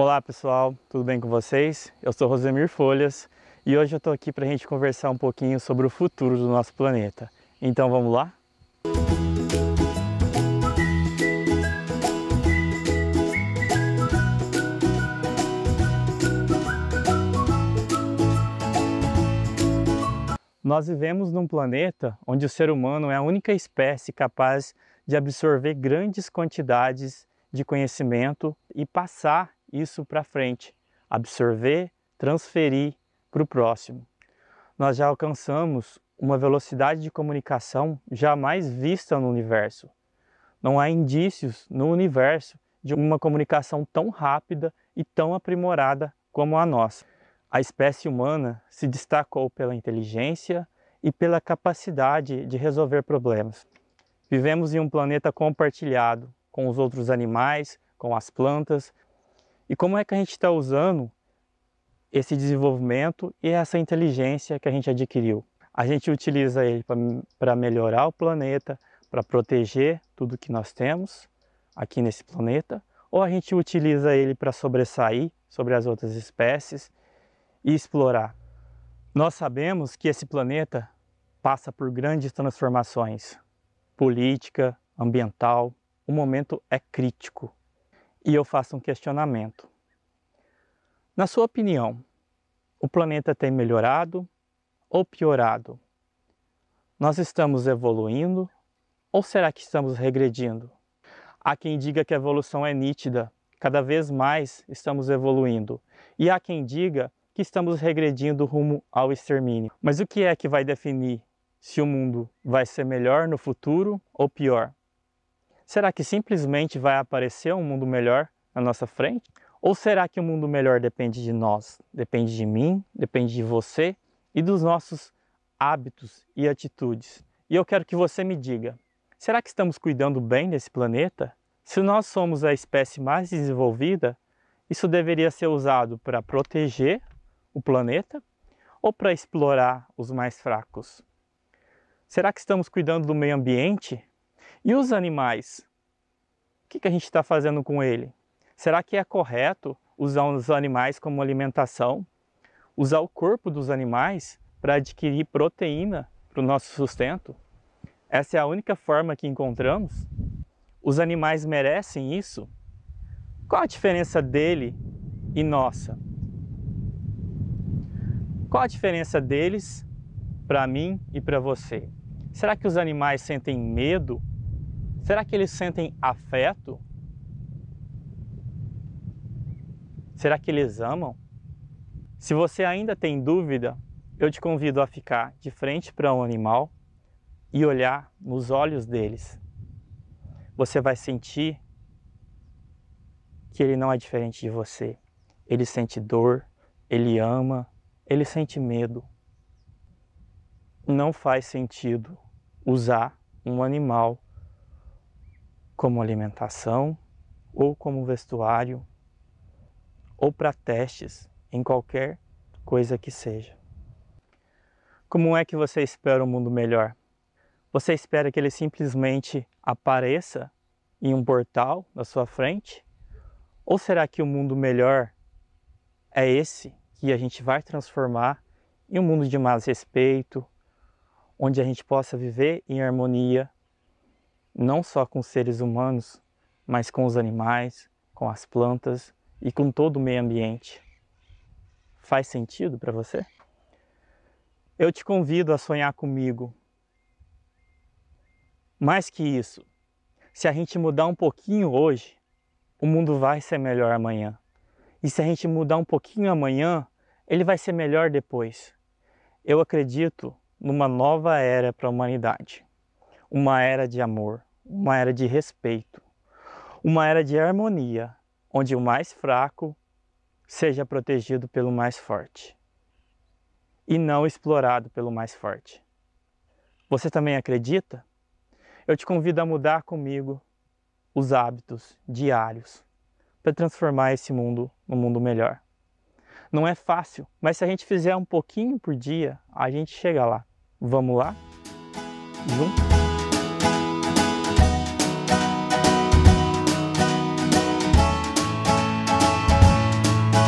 Olá pessoal, tudo bem com vocês? Eu sou Rosemir Folhas e hoje eu estou aqui para a gente conversar um pouquinho sobre o futuro do nosso planeta. Então vamos lá? Nós vivemos num planeta onde o ser humano é a única espécie capaz de absorver grandes quantidades de conhecimento e passar isso para frente, absorver, transferir para o próximo. Nós já alcançamos uma velocidade de comunicação jamais vista no universo. Não há indícios no universo de uma comunicação tão rápida e tão aprimorada como a nossa. A espécie humana se destacou pela inteligência e pela capacidade de resolver problemas. Vivemos em um planeta compartilhado com os outros animais, com as plantas, e como é que a gente está usando esse desenvolvimento e essa inteligência que a gente adquiriu? A gente utiliza ele para melhorar o planeta, para proteger tudo que nós temos aqui nesse planeta, ou a gente utiliza ele para sobressair sobre as outras espécies e explorar. Nós sabemos que esse planeta passa por grandes transformações política, ambiental. O momento é crítico. E eu faço um questionamento. Na sua opinião, o planeta tem melhorado ou piorado? Nós estamos evoluindo ou será que estamos regredindo? Há quem diga que a evolução é nítida, cada vez mais estamos evoluindo. E há quem diga que estamos regredindo rumo ao extermínio. Mas o que é que vai definir se o mundo vai ser melhor no futuro ou pior? Será que simplesmente vai aparecer um mundo melhor na nossa frente? Ou será que o um mundo melhor depende de nós, depende de mim, depende de você e dos nossos hábitos e atitudes? E eu quero que você me diga: será que estamos cuidando bem desse planeta? Se nós somos a espécie mais desenvolvida, isso deveria ser usado para proteger o planeta ou para explorar os mais fracos? Será que estamos cuidando do meio ambiente e os animais? O que, que a gente está fazendo com ele? Será que é correto usar os animais como alimentação? Usar o corpo dos animais para adquirir proteína para o nosso sustento? Essa é a única forma que encontramos? Os animais merecem isso? Qual a diferença dele e nossa? Qual a diferença deles para mim e para você? Será que os animais sentem medo? Será que eles sentem afeto? Será que eles amam? Se você ainda tem dúvida, eu te convido a ficar de frente para um animal e olhar nos olhos deles. Você vai sentir que ele não é diferente de você. Ele sente dor, ele ama, ele sente medo não faz sentido usar um animal como alimentação ou como vestuário ou para testes em qualquer coisa que seja. Como é que você espera um mundo melhor? Você espera que ele simplesmente apareça em um portal na sua frente? Ou será que o mundo melhor é esse que a gente vai transformar em um mundo de mais respeito, onde a gente possa viver em harmonia, não só com os seres humanos, mas com os animais, com as plantas e com todo o meio ambiente. Faz sentido para você? Eu te convido a sonhar comigo. Mais que isso, se a gente mudar um pouquinho hoje, o mundo vai ser melhor amanhã. E se a gente mudar um pouquinho amanhã, ele vai ser melhor depois. Eu acredito numa nova era para a humanidade. Uma era de amor, uma era de respeito, uma era de harmonia, onde o mais fraco seja protegido pelo mais forte e não explorado pelo mais forte. Você também acredita? Eu te convido a mudar comigo os hábitos diários para transformar esse mundo num mundo melhor. Não é fácil, mas se a gente fizer um pouquinho por dia, a gente chega lá. Vamos lá? Juntos?